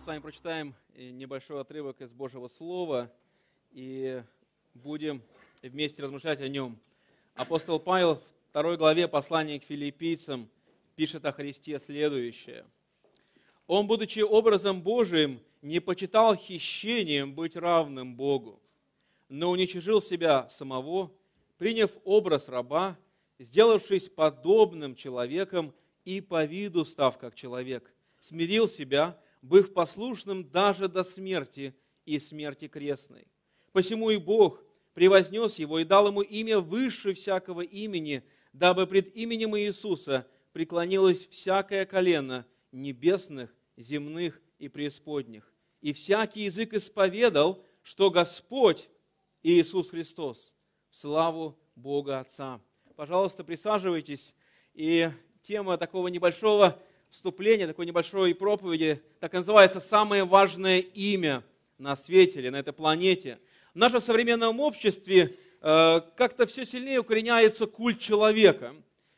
сейчас с вами прочитаем э, небольшой отрывок из Божьего Слова и будем вместе размышлять о нем. Апостол Павел в второй главе послания к филиппийцам пишет о Христе следующее. «Он, будучи образом Божиим, не почитал хищением быть равным Богу, но уничижил себя самого, приняв образ раба, сделавшись подобным человеком и по виду став как человек, смирил себя – быв послушным даже до смерти и смерти крестной. Посему и Бог превознес его и дал ему имя выше всякого имени, дабы пред именем Иисуса преклонилось всякое колено небесных, земных и преисподних. И всякий язык исповедал, что Господь Иисус Христос, славу Бога Отца. Пожалуйста, присаживайтесь. И тема такого небольшого вступления, такой небольшой проповеди, так называется «Самое важное имя на свете или на этой планете». В нашем современном обществе э, как-то все сильнее укореняется культ человека.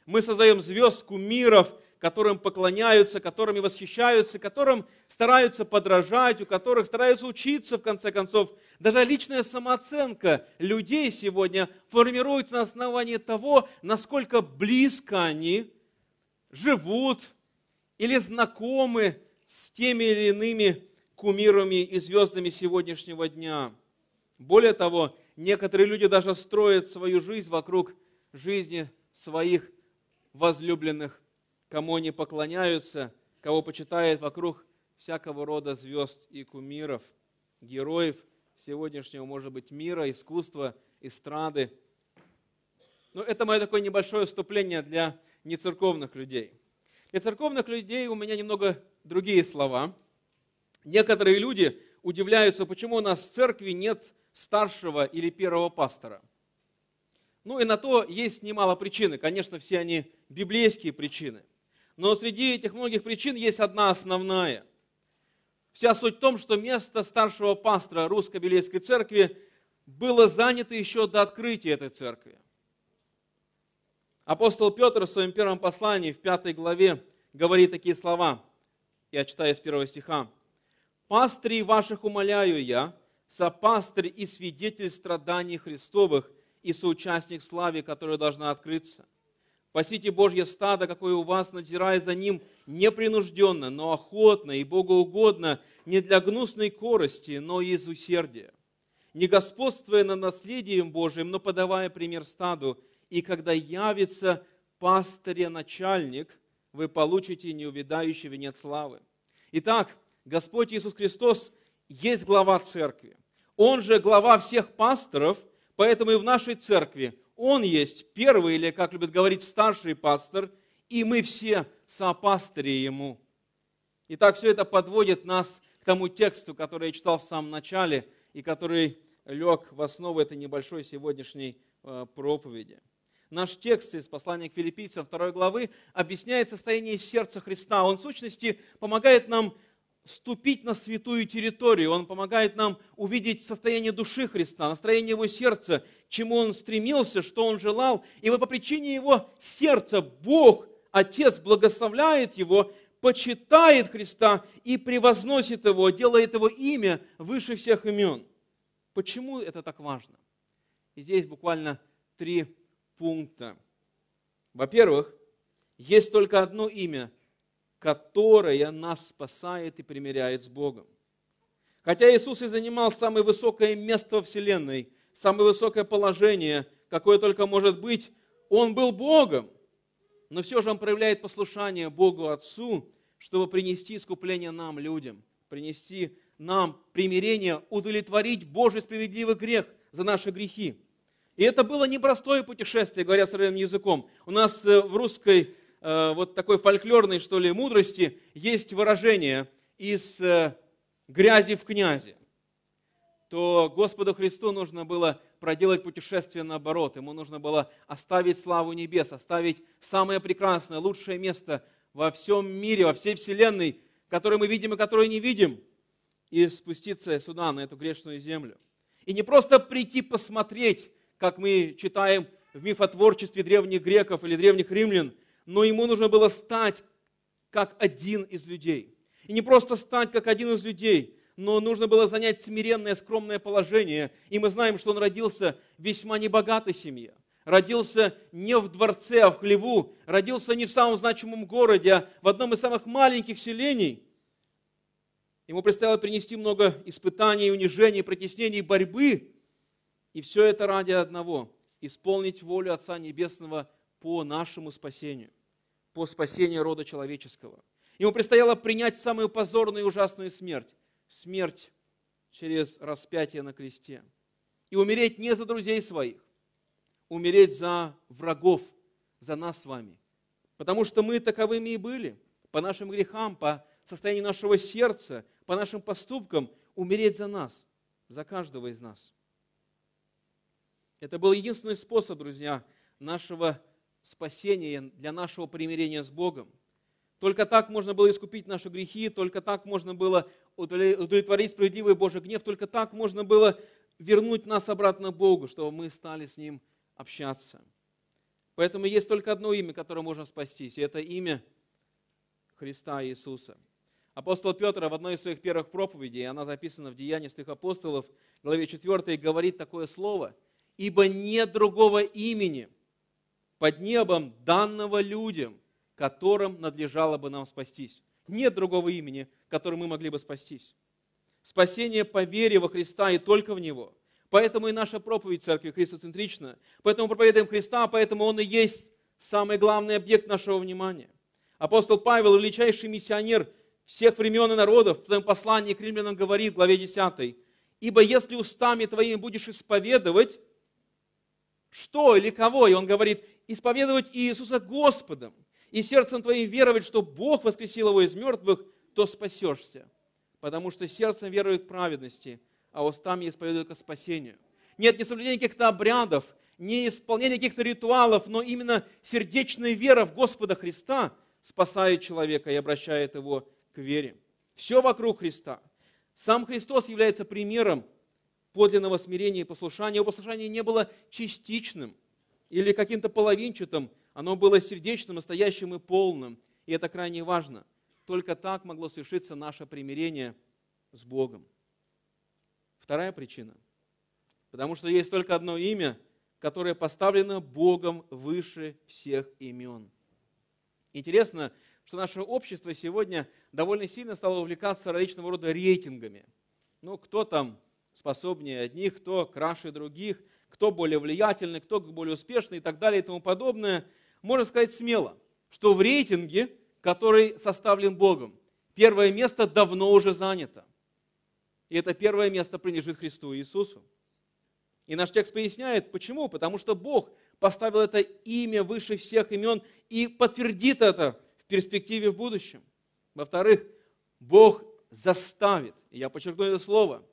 Мы создаем звезд, кумиров, которым поклоняются, которыми восхищаются, которым стараются подражать, у которых стараются учиться, в конце концов. Даже личная самооценка людей сегодня формируется на основании того, насколько близко они живут, или знакомы с теми или иными кумирами и звездами сегодняшнего дня. Более того, некоторые люди даже строят свою жизнь вокруг жизни своих возлюбленных, кому они поклоняются, кого почитают вокруг всякого рода звезд и кумиров, героев сегодняшнего, может быть, мира, искусства, эстрады. Но это мое такое небольшое вступление для нецерковных людей – для церковных людей у меня немного другие слова. Некоторые люди удивляются, почему у нас в церкви нет старшего или первого пастора. Ну и на то есть немало причин, конечно, все они библейские причины. Но среди этих многих причин есть одна основная. Вся суть в том, что место старшего пастора русско-библейской церкви было занято еще до открытия этой церкви. Апостол Петр в своем первом послании в пятой главе говорит такие слова. Я читаю с первого стиха. «Пастырей ваших умоляю я, сопастырь и свидетель страданий Христовых и соучастник славе, которая должна открыться. Пасите Божье стадо, какое у вас, надзирая за ним, непринужденно, но охотно и богоугодно, не для гнусной корости, но из усердия, не господствуя над наследием Божиим, но подавая пример стаду, и когда явится пастыря начальник, вы получите неувидающий венец славы. Итак, Господь Иисус Христос есть глава церкви. Он же глава всех пасторов, поэтому и в нашей церкви Он есть первый, или, как любит говорить, старший пастор, и мы все сопастыри Ему. Итак, все это подводит нас к тому тексту, который я читал в самом начале и который лег в основу этой небольшой сегодняшней э, проповеди наш текст из послания к филиппийцам 2 главы объясняет состояние сердца Христа. Он, в сущности, помогает нам ступить на святую территорию. Он помогает нам увидеть состояние души Христа, настроение Его сердца, чему Он стремился, что Он желал. И вот по причине Его сердца Бог, Отец, благословляет Его, почитает Христа и превозносит Его, делает Его имя выше всех имен. Почему это так важно? И здесь буквально три пункта. Во-первых, есть только одно имя, которое нас спасает и примиряет с Богом. Хотя Иисус и занимал самое высокое место во Вселенной, самое высокое положение, какое только может быть, Он был Богом, но все же Он проявляет послушание Богу Отцу, чтобы принести искупление нам, людям, принести нам примирение, удовлетворить Божий справедливый грех за наши грехи. И это было непростое путешествие, говоря современным языком. У нас э, в русской э, вот такой фольклорной, что ли, мудрости есть выражение «из э, грязи в князи», то Господу Христу нужно было проделать путешествие наоборот. Ему нужно было оставить славу небес, оставить самое прекрасное, лучшее место во всем мире, во всей вселенной, которое мы видим и которое не видим, и спуститься сюда, на эту грешную землю. И не просто прийти посмотреть, как мы читаем в мифотворчестве древних греков или древних римлян, но ему нужно было стать как один из людей. И не просто стать как один из людей, но нужно было занять смиренное, скромное положение. И мы знаем, что он родился в весьма небогатой семье. Родился не в дворце, а в хлеву. Родился не в самом значимом городе, а в одном из самых маленьких селений. Ему предстояло принести много испытаний, унижений, протеснений, борьбы. И все это ради одного – исполнить волю Отца Небесного по нашему спасению, по спасению рода человеческого. Ему предстояло принять самую позорную и ужасную смерть – смерть через распятие на кресте. И умереть не за друзей своих, умереть за врагов, за нас с вами. Потому что мы таковыми и были. По нашим грехам, по состоянию нашего сердца, по нашим поступкам умереть за нас, за каждого из нас – это был единственный способ, друзья, нашего спасения, для нашего примирения с Богом. Только так можно было искупить наши грехи, только так можно было удовлетворить справедливый Божий гнев, только так можно было вернуть нас обратно к Богу, чтобы мы стали с Ним общаться. Поэтому есть только одно имя, которое можно спастись, и это имя Христа Иисуса. Апостол Петр в одной из своих первых проповедей, она записана в Деянии святых апостолов, главе 4, говорит такое слово – ибо нет другого имени под небом, данного людям, которым надлежало бы нам спастись. Нет другого имени, которым мы могли бы спастись. Спасение по вере во Христа и только в Него. Поэтому и наша проповедь Церкви христоцентрична. Поэтому проповедуем Христа, поэтому Он и есть самый главный объект нашего внимания. Апостол Павел, величайший миссионер всех времен и народов, в своем послании к римлянам говорит, в главе 10, «Ибо если устами твоими будешь исповедовать что или кого. И он говорит, исповедовать Иисуса Господом и сердцем твоим веровать, что Бог воскресил его из мертвых, то спасешься. Потому что сердцем верует праведности, а устами исповедует к спасению. Нет не соблюдения каких-то обрядов, не исполнения каких-то ритуалов, но именно сердечная вера в Господа Христа спасает человека и обращает его к вере. Все вокруг Христа. Сам Христос является примером подлинного смирения и послушания. Его послушание не было частичным или каким-то половинчатым, оно было сердечным, настоящим и полным. И это крайне важно. Только так могло совершиться наше примирение с Богом. Вторая причина. Потому что есть только одно имя, которое поставлено Богом выше всех имен. Интересно, что наше общество сегодня довольно сильно стало увлекаться различного рода рейтингами. Ну, кто там способнее одних, кто краше других, кто более влиятельный, кто более успешный и так далее и тому подобное, можно сказать смело, что в рейтинге, который составлен Богом, первое место давно уже занято. И это первое место принадлежит Христу Иисусу. И наш текст поясняет, почему. Потому что Бог поставил это имя выше всех имен и подтвердит это в перспективе в будущем. Во-вторых, Бог заставит, я подчеркну это слово –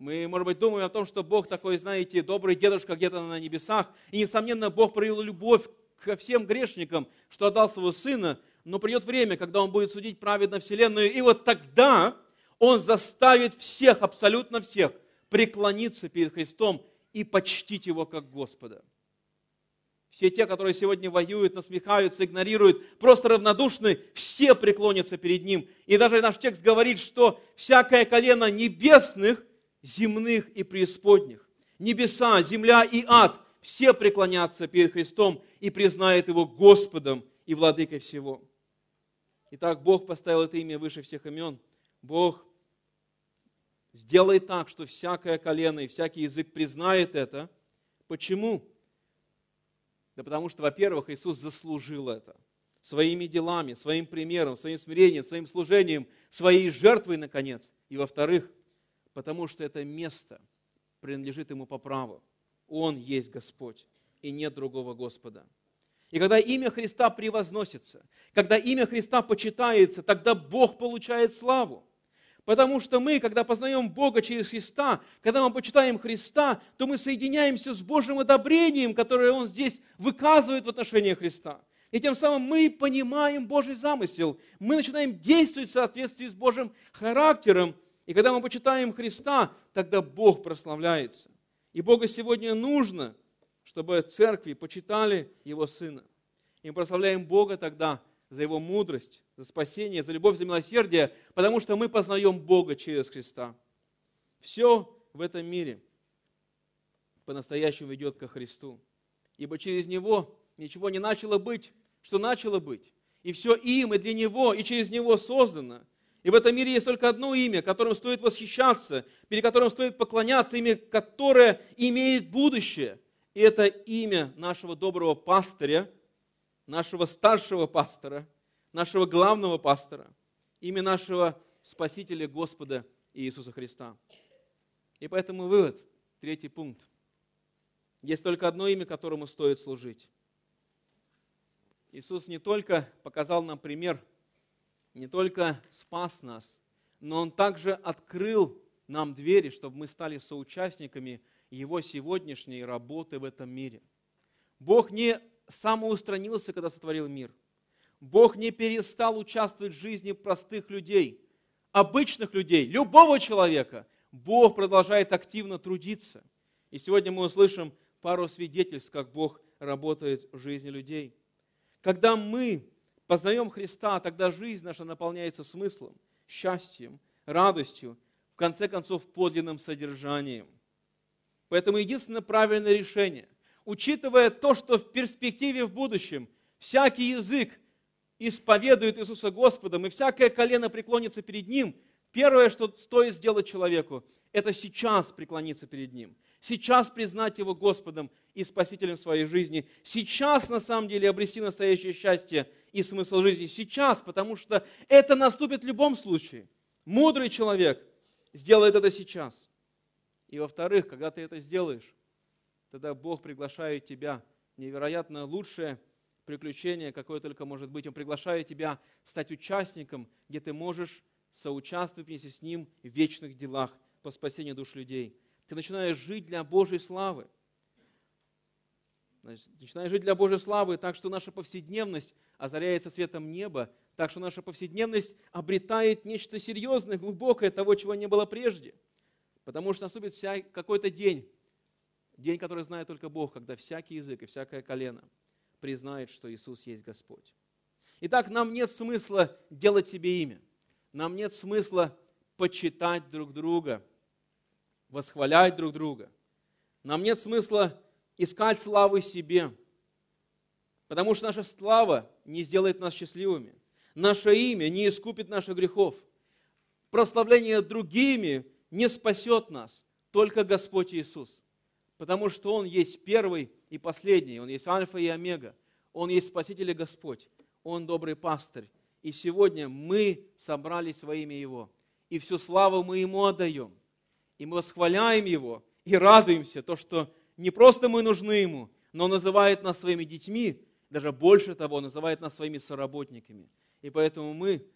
мы, может быть, думаем о том, что Бог такой, знаете, добрый дедушка где-то на небесах. И, несомненно, Бог проявил любовь ко всем грешникам, что отдал своего сына. Но придет время, когда он будет судить праведно вселенную. И вот тогда он заставит всех, абсолютно всех, преклониться перед Христом и почтить его как Господа. Все те, которые сегодня воюют, насмехаются, игнорируют, просто равнодушны, все преклонятся перед Ним. И даже наш текст говорит, что всякое колено небесных земных и преисподних. Небеса, земля и ад – все преклонятся перед Христом и признают Его Господом и Владыкой всего. Итак, Бог поставил это имя выше всех имен. Бог сделает так, что всякое колено и всякий язык признает это. Почему? Да потому что, во-первых, Иисус заслужил это своими делами, своим примером, своим смирением, своим служением, своей жертвой, наконец. И во-вторых, потому что это место принадлежит ему по праву. Он есть Господь, и нет другого Господа. И когда имя Христа превозносится, когда имя Христа почитается, тогда Бог получает славу. Потому что мы, когда познаем Бога через Христа, когда мы почитаем Христа, то мы соединяемся с Божьим одобрением, которое Он здесь выказывает в отношении Христа. И тем самым мы понимаем Божий замысел. Мы начинаем действовать в соответствии с Божьим характером, и когда мы почитаем Христа, тогда Бог прославляется. И Бога сегодня нужно, чтобы церкви почитали Его Сына. И мы прославляем Бога тогда за Его мудрость, за спасение, за любовь, за милосердие, потому что мы познаем Бога через Христа. Все в этом мире по-настоящему ведет ко Христу. Ибо через Него ничего не начало быть, что начало быть. И все им, и для Него, и через Него создано – и в этом мире есть только одно имя, которым стоит восхищаться, перед которым стоит поклоняться, имя, которое имеет будущее. И это имя нашего доброго пастыря, нашего старшего пастора, нашего главного пастора, имя нашего Спасителя Господа Иисуса Христа. И поэтому вывод, третий пункт. Есть только одно имя, которому стоит служить. Иисус не только показал нам пример – не только спас нас, но Он также открыл нам двери, чтобы мы стали соучастниками Его сегодняшней работы в этом мире. Бог не самоустранился, когда сотворил мир. Бог не перестал участвовать в жизни простых людей, обычных людей, любого человека. Бог продолжает активно трудиться. И сегодня мы услышим пару свидетельств, как Бог работает в жизни людей. Когда мы познаем Христа, тогда жизнь наша наполняется смыслом, счастьем, радостью, в конце концов, подлинным содержанием. Поэтому единственное правильное решение, учитывая то, что в перспективе в будущем всякий язык исповедует Иисуса Господом, и всякое колено преклонится перед Ним – Первое, что стоит сделать человеку, это сейчас преклониться перед Ним, сейчас признать Его Господом и Спасителем своей жизни, сейчас на самом деле обрести настоящее счастье и смысл жизни, сейчас, потому что это наступит в любом случае. Мудрый человек сделает это сейчас. И во-вторых, когда ты это сделаешь, тогда Бог приглашает тебя невероятно лучшее приключение, какое только может быть. Он приглашает тебя стать участником, где ты можешь соучаствуй вместе с Ним в вечных делах по спасению душ людей. Ты начинаешь жить для Божьей славы. начинаешь жить для Божьей славы, так что наша повседневность озаряется светом неба, так что наша повседневность обретает нечто серьезное, глубокое, того, чего не было прежде. Потому что наступит вся, какой-то день, день, который знает только Бог, когда всякий язык и всякое колено признает, что Иисус есть Господь. Итак, нам нет смысла делать себе имя – нам нет смысла почитать друг друга, восхвалять друг друга. Нам нет смысла искать славы себе, потому что наша слава не сделает нас счастливыми. Наше имя не искупит наших грехов. Прославление другими не спасет нас, только Господь Иисус. Потому что Он есть первый и последний, Он есть альфа и омега, Он есть Спаситель и Господь, Он добрый пастырь, и сегодня мы собрались во имя Его. И всю славу мы Ему отдаем. И мы восхваляем Его и радуемся, то, что не просто мы нужны Ему, но называет нас своими детьми, даже больше того, называет нас своими соработниками. И поэтому мы,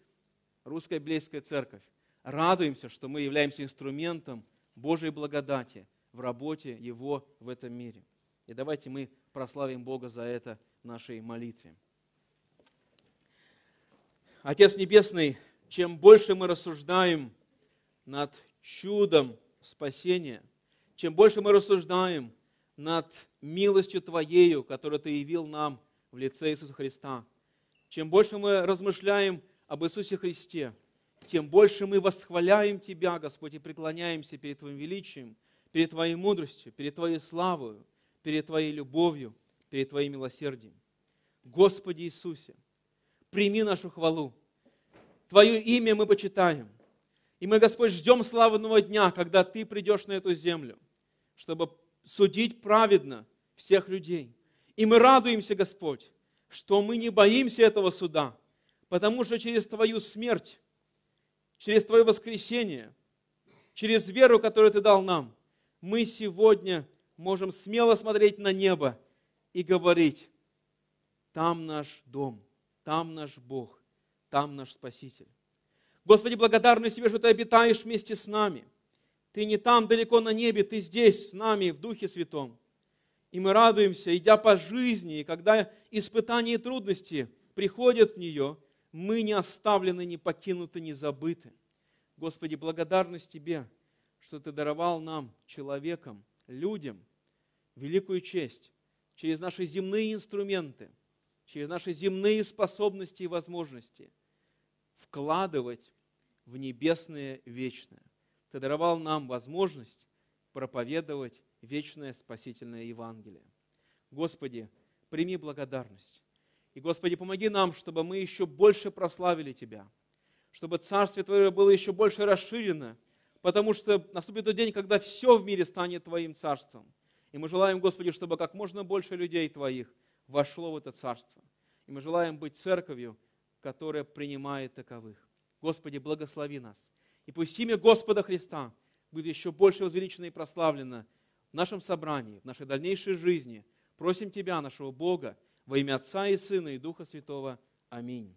Русская Библейская Церковь, радуемся, что мы являемся инструментом Божьей благодати в работе Его в этом мире. И давайте мы прославим Бога за это в нашей молитве. Отец Небесный, чем больше мы рассуждаем над чудом спасения, чем больше мы рассуждаем над милостью Твоею, которую Ты явил нам в лице Иисуса Христа, чем больше мы размышляем об Иисусе Христе, тем больше мы восхваляем Тебя, Господь, и преклоняемся перед Твоим величием, перед Твоей мудростью, перед Твоей славою, перед Твоей любовью, перед Твоим милосердием. Господи Иисусе, прими нашу хвалу. Твое имя мы почитаем. И мы, Господь, ждем славного дня, когда Ты придешь на эту землю, чтобы судить праведно всех людей. И мы радуемся, Господь, что мы не боимся этого суда, потому что через Твою смерть, через Твое воскресение, через веру, которую Ты дал нам, мы сегодня можем смело смотреть на небо и говорить, там наш дом, там наш Бог, там наш Спаситель. Господи, благодарны Тебе, что Ты обитаешь вместе с нами. Ты не там, далеко на небе, Ты здесь, с нами, в Духе Святом. И мы радуемся, идя по жизни, и когда испытания и трудности приходят в нее, мы не оставлены, не покинуты, не забыты. Господи, благодарность Тебе, что Ты даровал нам, человекам, людям, великую честь через наши земные инструменты – через наши земные способности и возможности вкладывать в небесное вечное. Ты даровал нам возможность проповедовать вечное спасительное Евангелие. Господи, прими благодарность. И, Господи, помоги нам, чтобы мы еще больше прославили Тебя, чтобы Царствие Твое было еще больше расширено, потому что наступит тот день, когда все в мире станет Твоим Царством. И мы желаем, Господи, чтобы как можно больше людей Твоих – вошло в это царство. И мы желаем быть церковью, которая принимает таковых. Господи, благослови нас. И пусть имя Господа Христа будет еще больше возвеличено и прославлено в нашем собрании, в нашей дальнейшей жизни. Просим Тебя, нашего Бога, во имя Отца и Сына и Духа Святого. Аминь.